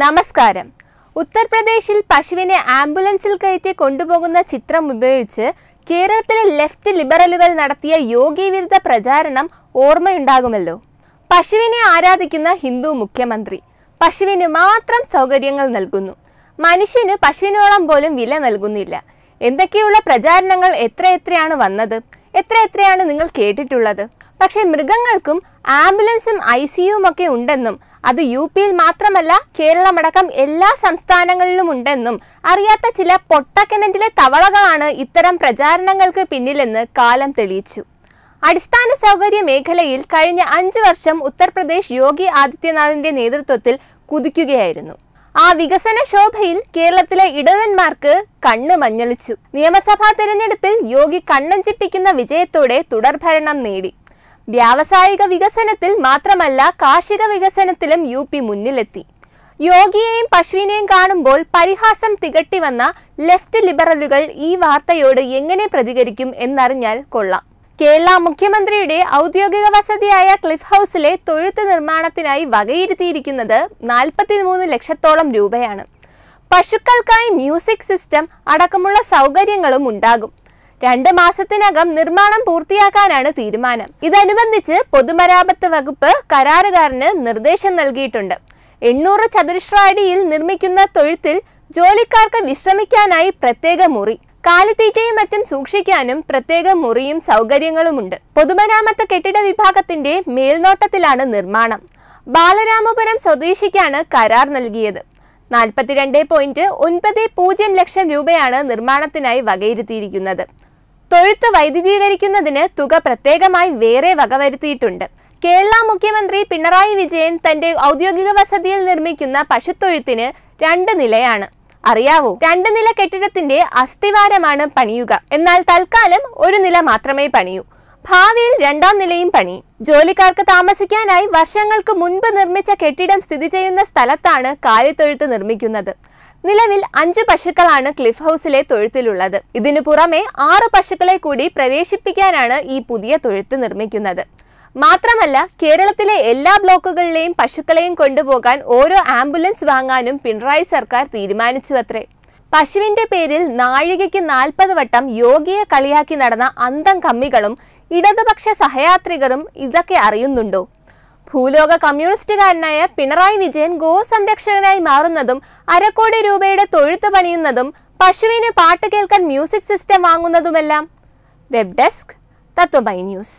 നമസ്കാരം ഉത്തർപ്രദേശിൽ പശുവിനെ ആംബുലൻസിൽ കയറ്റി കൊണ്ടുപോകുന്ന ചിത്രം ഉപയോഗിച്ച് കേരളത്തിലെ ലെഫ്റ്റ് ലിബറലുകൾ നടത്തിയ യോഗി വിരുദ്ധ പ്രചാരണം ഓർമ്മയുണ്ടാകുമല്ലോ പശുവിനെ ആരാധിക്കുന്ന ഹിന്ദു മുഖ്യമന്ത്രി പശുവിന് മാത്രം സൗകര്യങ്ങൾ നൽകുന്നു മനുഷ്യന് പശുവിനോളം പോലും വില നൽകുന്നില്ല എന്തൊക്കെയുള്ള പ്രചാരണങ്ങൾ എത്ര എത്രയാണ് വന്നത് എത്ര എത്രയാണ് നിങ്ങൾ കേട്ടിട്ടുള്ളത് പക്ഷേ മൃഗങ്ങൾക്കും ആംബുലൻസും ഐ സിയുവും ഒക്കെ ഉണ്ടെന്നും അത് യു പിയിൽ മാത്രമല്ല കേരളമടക്കം എല്ലാ സംസ്ഥാനങ്ങളിലും ഉണ്ടെന്നും അറിയാത്ത ചില പൊട്ടക്കിണറ്റിലെ തവളകളാണ് ഇത്തരം പ്രചാരണങ്ങൾക്ക് പിന്നിലെന്ന് കാലം തെളിയിച്ചു അടിസ്ഥാന സൗകര്യ മേഖലയിൽ കഴിഞ്ഞ അഞ്ചു വർഷം ഉത്തർപ്രദേശ് യോഗി ആദിത്യനാഥിന്റെ നേതൃത്വത്തിൽ കുതിക്കുകയായിരുന്നു ആ വികസന ശോഭയിൽ കേരളത്തിലെ ഇടവന്മാർക്ക് കണ്ണു മഞ്ഞളിച്ചു നിയമസഭാ തെരഞ്ഞെടുപ്പിൽ യോഗി കണ്ണഞ്ചിപ്പിക്കുന്ന വിജയത്തോടെ തുടർഭരണം നേടി വ്യാവസായിക വികസനത്തിൽ മാത്രമല്ല കാർഷിക വികസനത്തിലും യു പി മുന്നിലെത്തി യോഗിയെയും പശുവിനെയും കാണുമ്പോൾ പരിഹാസം തികട്ടി വന്ന ലെഫ്റ്റ് ലിബറലുകൾ ഈ വാർത്തയോട് എങ്ങനെ പ്രതികരിക്കും എന്നറിഞ്ഞാൽ കൊള്ളാം കേരള മുഖ്യമന്ത്രിയുടെ ഔദ്യോഗിക വസതിയായ ക്ലിഫ് ഹൗസിലെ തൊഴുത്ത് നിർമ്മാണത്തിനായി വകയിരുത്തിയിരിക്കുന്നത് നാൽപ്പത്തിമൂന്ന് ലക്ഷത്തോളം രൂപയാണ് പശുക്കൾക്കായി മ്യൂസിക് സിസ്റ്റം അടക്കമുള്ള സൗകര്യങ്ങളും ഉണ്ടാകും രണ്ട് മാസത്തിനകം നിർമ്മാണം പൂർത്തിയാക്കാനാണ് തീരുമാനം ഇതനുബന്ധിച്ച് പൊതുമരാമത്ത് വകുപ്പ് കരാറുകാരന് നിർദ്ദേശം നൽകിയിട്ടുണ്ട് എണ്ണൂറ് ചതുരശ്ര അടിയിൽ നിർമ്മിക്കുന്ന തൊഴുത്തിൽ ജോലിക്കാർക്ക് വിശ്രമിക്കാനായി പ്രത്യേക മുറി കാലിത്തീറ്റയും മറ്റും സൂക്ഷിക്കാനും പ്രത്യേക മുറിയും സൗകര്യങ്ങളുമുണ്ട് പൊതുമരാമത്ത് കെട്ടിട വിഭാഗത്തിന്റെ മേൽനോട്ടത്തിലാണ് നിർമ്മാണം ബാലരാമപുരം സ്വദേശിക്കാണ് കരാർ നൽകിയത് നാൽപ്പത്തിരണ്ട് പോയിന്റ് ഒൻപത് പൂജ്യം ലക്ഷം രൂപയാണ് നിർമ്മാണത്തിനായി വകയിരുത്തിയിരിക്കുന്നത് തൊഴുത്ത് വൈദ്യുതീകരിക്കുന്നതിന് തുക പ്രത്യേകമായി വേറെ വരുത്തിയിട്ടുണ്ട് കേരള മുഖ്യമന്ത്രി പിണറായി വിജയൻ തന്റെ ഔദ്യോഗിക വസതിയിൽ നിർമ്മിക്കുന്ന പശുത്തൊഴുത്തിന് രണ്ട് നിലയാണ് അറിയാവോ രണ്ടു നില കെട്ടിടത്തിന്റെ അസ്ഥിവാരമാണ് പണിയുക എന്നാൽ തൽക്കാലം ഒരു നില മാത്രമേ പണിയൂ ഭാവിയിൽ രണ്ടാം നിലയും പണി ജോലിക്കാർക്ക് താമസിക്കാനായി വർഷങ്ങൾക്ക് മുൻപ് നിർമ്മിച്ച കെട്ടിടം സ്ഥിതി ചെയ്യുന്ന സ്ഥലത്താണ് കാലിത്തൊഴുത്ത് നിർമ്മിക്കുന്നത് നിലവിൽ അഞ്ച് പശുക്കളാണ് ക്ലിഫ് ഹൗസിലെ തൊഴുത്തിലുള്ളത് ഇതിനു പുറമെ ആറ് പശുക്കളെ കൂടി പ്രവേശിപ്പിക്കാനാണ് ഈ പുതിയ തൊഴുത്ത് നിർമ്മിക്കുന്നത് മാത്രമല്ല കേരളത്തിലെ എല്ലാ ബ്ലോക്കുകളിലെയും പശുക്കളെയും കൊണ്ടുപോകാൻ ഓരോ ആംബുലൻസ് വാങ്ങാനും പിണറായി സർക്കാർ തീരുമാനിച്ചു പശുവിന്റെ പേരിൽ നാഴികയ്ക്ക് നാൽപ്പത് വട്ടം യോഗിയെ കളിയാക്കി നടന്ന അന്തം കമ്മികളും ഇടതുപക്ഷ സഹയാത്രികരും ഇതൊക്കെ അറിയുന്നുണ്ടോ ഭൂലോക കമ്മ്യൂണിസ്റ്റുകാരനായ പിണറായി വിജയൻ ഗോസംരക്ഷകനായി മാറുന്നതും അരക്കോടി രൂപയുടെ തൊഴുത്ത് പണിയുന്നതും പശുവിന് പാട്ട് കേൾക്കാൻ മ്യൂസിക് സിസ്റ്റം വാങ്ങുന്നതുമെല്ലാം വെബ് ഡെസ്ക് തത്വമൈ ന്യൂസ്